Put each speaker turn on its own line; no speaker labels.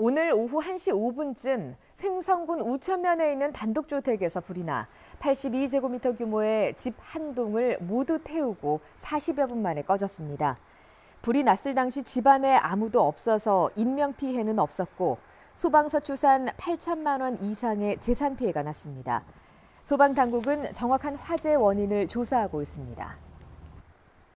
오늘 오후 1시 5분쯤 횡성군 우천면에 있는 단독주택에서 불이 나 82제곱미터 규모의 집 한 동을 모두 태우고 40여 분 만에 꺼졌습니다. 불이 났을 당시 집안에 아무도 없어서 인명피해는 없었고 소방서 추산 8천만 원 이상의 재산 피해가 났습니다. 소방당국은 정확한 화재 원인을 조사하고 있습니다.